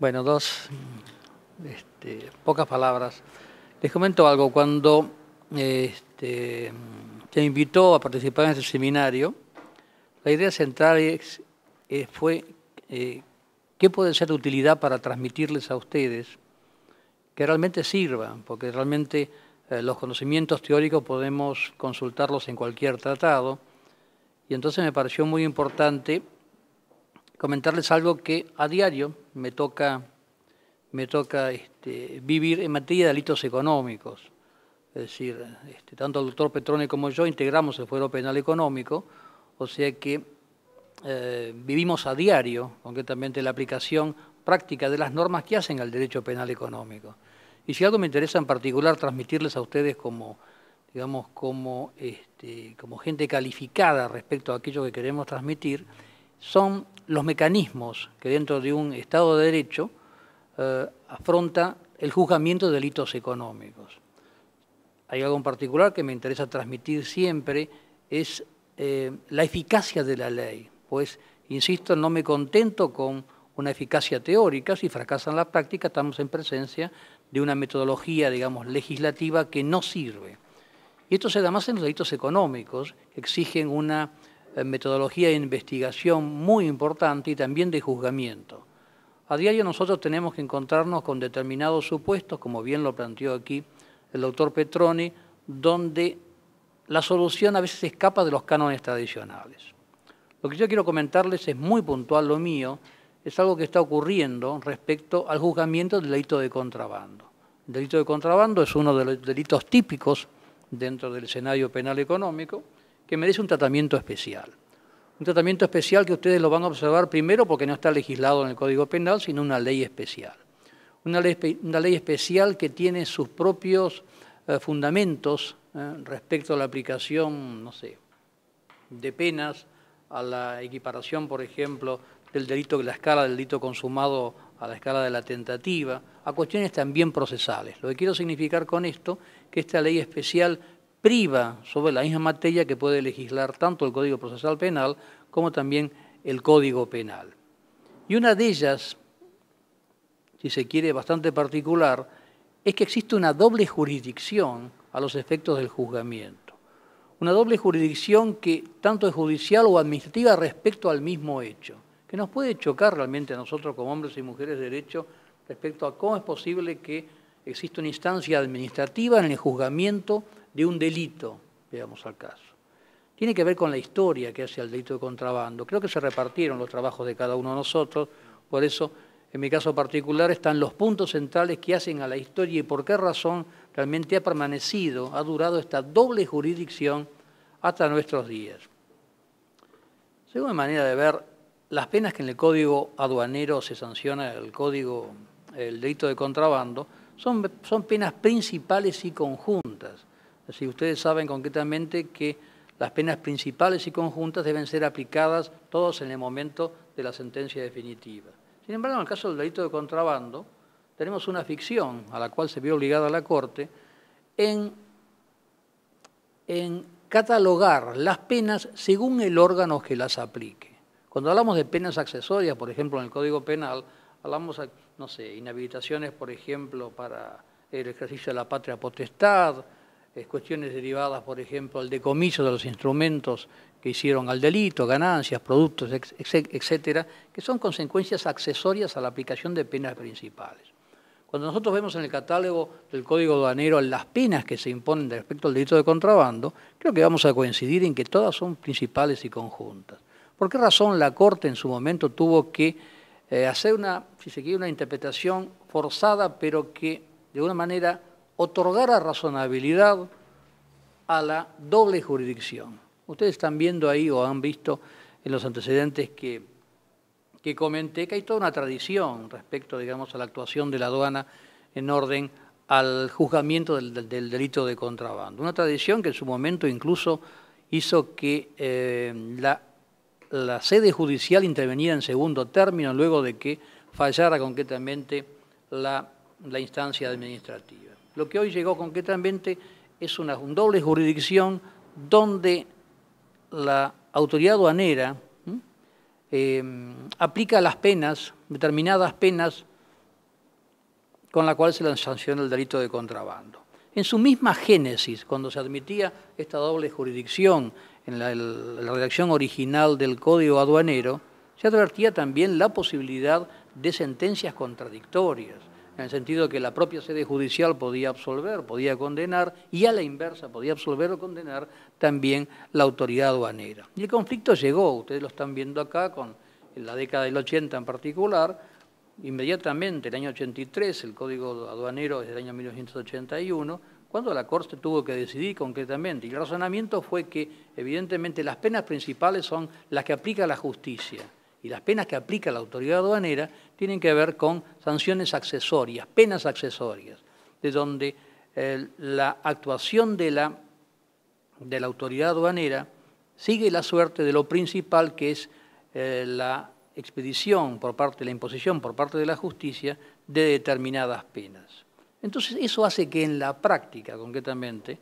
Bueno, dos este, pocas palabras. Les comento algo. Cuando te este, invitó a participar en este seminario, la idea central eh, fue eh, qué puede ser de utilidad para transmitirles a ustedes que realmente sirvan, porque realmente eh, los conocimientos teóricos podemos consultarlos en cualquier tratado. Y entonces me pareció muy importante comentarles algo que a diario me toca, me toca este, vivir en materia de delitos económicos. Es decir, este, tanto el doctor Petrone como yo integramos el Fuero Penal Económico, o sea que eh, vivimos a diario, concretamente, la aplicación práctica de las normas que hacen al derecho penal económico. Y si algo me interesa en particular transmitirles a ustedes como, digamos, como, este, como gente calificada respecto a aquello que queremos transmitir, son los mecanismos que dentro de un Estado de Derecho eh, afronta el juzgamiento de delitos económicos. Hay algo en particular que me interesa transmitir siempre, es eh, la eficacia de la ley. Pues, insisto, no me contento con una eficacia teórica, si fracasan en la práctica estamos en presencia de una metodología, digamos, legislativa que no sirve. Y esto se da más en los delitos económicos, que exigen una eh, metodología de investigación muy importante y también de juzgamiento. A diario nosotros tenemos que encontrarnos con determinados supuestos, como bien lo planteó aquí el doctor Petroni, donde la solución a veces escapa de los cánones tradicionales. Lo que yo quiero comentarles es muy puntual lo mío, es algo que está ocurriendo respecto al juzgamiento del delito de contrabando. El delito de contrabando es uno de los delitos típicos dentro del escenario penal económico, que merece un tratamiento especial. Un tratamiento especial que ustedes lo van a observar primero porque no está legislado en el Código Penal, sino una ley especial. Una ley, especial que tiene sus propios eh, fundamentos eh, respecto a la aplicación, no sé, de penas, a la equiparación, por ejemplo, del delito, de la escala del delito consumado a la escala de la tentativa, a cuestiones también procesales. Lo que quiero significar con esto, que esta ley especial priva sobre la misma materia que puede legislar tanto el Código Procesal Penal como también el Código Penal. Y una de ellas, si se quiere, bastante particular, es que existe una doble jurisdicción a los efectos del juzgamiento. Una doble jurisdicción que tanto es judicial o administrativa respecto al mismo hecho, que nos puede chocar realmente a nosotros como hombres y mujeres de derecho respecto a cómo es posible que existe una instancia administrativa en el juzgamiento de un delito, veamos al caso. Tiene que ver con la historia que hace al delito de contrabando. Creo que se repartieron los trabajos de cada uno de nosotros, por eso en mi caso particular están los puntos centrales que hacen a la historia y por qué razón realmente ha permanecido, ha durado esta doble jurisdicción hasta nuestros días. Según la manera de ver, las penas que en el código aduanero se sanciona el código, el delito de contrabando, son, penas principales y conjuntas. decir, ustedes saben concretamente que las penas principales y conjuntas deben ser aplicadas todos en el momento de la sentencia definitiva. Sin embargo, en el caso del delito de contrabando, tenemos una ficción a la cual se vio obligada la Corte en, en catalogar las penas según el órgano que las aplique. Cuando hablamos de penas accesorias, por ejemplo, en el Código Penal, hablamos no sé, inhabilitaciones, por ejemplo, para el ejercicio de la patria potestad, es eh, cuestiones derivadas, por ejemplo, al decomiso de los instrumentos que hicieron al delito, ganancias, productos, etcétera, que son consecuencias accesorias a la aplicación de penas principales. Cuando nosotros vemos en el catálogo del Código Aduanero las penas que se imponen respecto al delito de contrabando, creo que vamos a coincidir en que todas son principales y conjuntas. ¿Por qué razón la Corte en su momento tuvo que eh, hacer una, si se quiere, una interpretación forzada, pero que de una manera otorgara razonabilidad a la doble jurisdicción. Ustedes están viendo ahí o han visto en los antecedentes que, que comenté que hay toda una tradición respecto, digamos, a la actuación de la aduana en orden al juzgamiento del, delito de contrabando. Una tradición que en su momento incluso hizo que eh, la la sede judicial intervenía en segundo término luego de que fallara concretamente la, instancia administrativa. Lo que hoy llegó concretamente es una doble jurisdicción donde la autoridad aduanera eh, aplica las penas, determinadas penas con la cuales se le sanciona el delito de contrabando. En su misma génesis, cuando se admitía esta doble jurisdicción en la, redacción original del Código Aduanero, se advertía también la posibilidad de sentencias contradictorias, en el sentido que la propia sede judicial podía absolver, podía condenar, y a la inversa podía absolver o condenar también la autoridad aduanera. Y el conflicto llegó, ustedes lo están viendo acá, con en la década del 80 en particular, inmediatamente, el año 83, el Código Aduanero es del año 1981, cuando la Corte tuvo que decidir concretamente. Y el razonamiento fue que, evidentemente, las penas principales son las que aplica la justicia y las penas que aplica la autoridad aduanera tienen que ver con sanciones accesorias, penas accesorias, de donde eh, la actuación de la, autoridad aduanera sigue la suerte de lo principal que es eh, la expedición por parte, de la imposición por parte de la justicia de determinadas penas. Entonces eso hace que en la práctica, concretamente,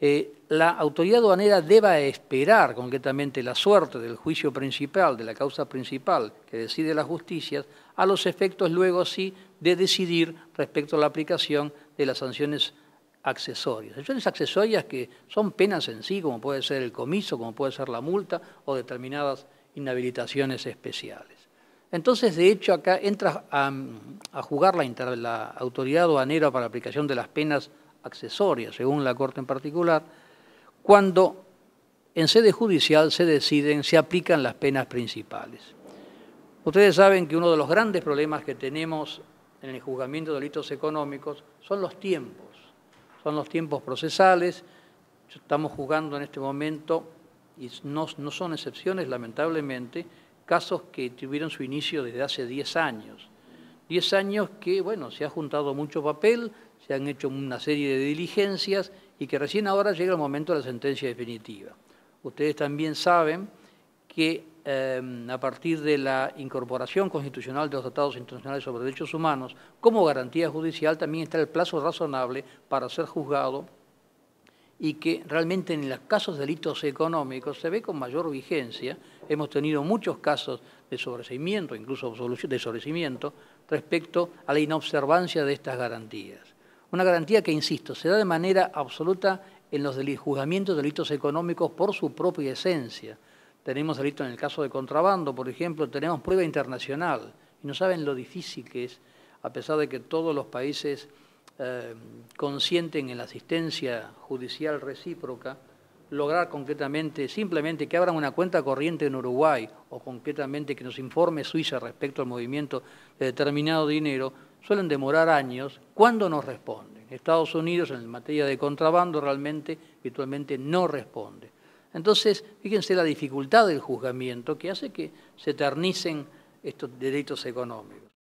eh, la autoridad aduanera deba esperar concretamente la suerte del juicio principal, de la causa principal que decide la justicia, a los efectos luego sí de decidir respecto a la aplicación de las sanciones accesorias. Sanciones accesorias que son penas en sí, como puede ser el comiso, como puede ser la multa o determinadas inhabilitaciones especiales. Entonces, de hecho, acá entra a, jugar la, la, autoridad aduanera para la aplicación de las penas accesorias, según la Corte en particular, cuando en sede judicial se deciden, se aplican las penas principales. Ustedes saben que uno de los grandes problemas que tenemos en el juzgamiento de delitos económicos son los tiempos, son los tiempos procesales. Estamos jugando en este momento y no, son excepciones lamentablemente, casos que tuvieron su inicio desde hace 10 años. 10 años que, bueno, se ha juntado mucho papel, se han hecho una serie de diligencias y que recién ahora llega el momento de la sentencia definitiva. Ustedes también saben que em, a partir de la incorporación constitucional de los tratados internacionales sobre derechos humanos como garantía judicial también está el plazo razonable para ser juzgado y que realmente en los casos de delitos económicos se ve con mayor vigencia. Hemos tenido muchos casos de sobrecimiento incluso de sobrecimiento respecto a la inobservancia de estas garantías. Una garantía que, insisto, se da de manera absoluta en los juzgamientos de delitos económicos por su propia esencia. Tenemos delito en el caso de contrabando, por ejemplo, tenemos prueba internacional, y no saben lo difícil que es, a pesar de que todos los países eh, consienten en la asistencia judicial recíproca, lograr concretamente, simplemente que abran una cuenta corriente en Uruguay o concretamente que nos informe Suiza respecto al movimiento de determinado dinero, suelen demorar años. ¿Cuándo nos responden? Estados Unidos en materia de contrabando realmente, virtualmente no responde. Entonces, fíjense la dificultad del juzgamiento que hace que se eternicen estos delitos económicos.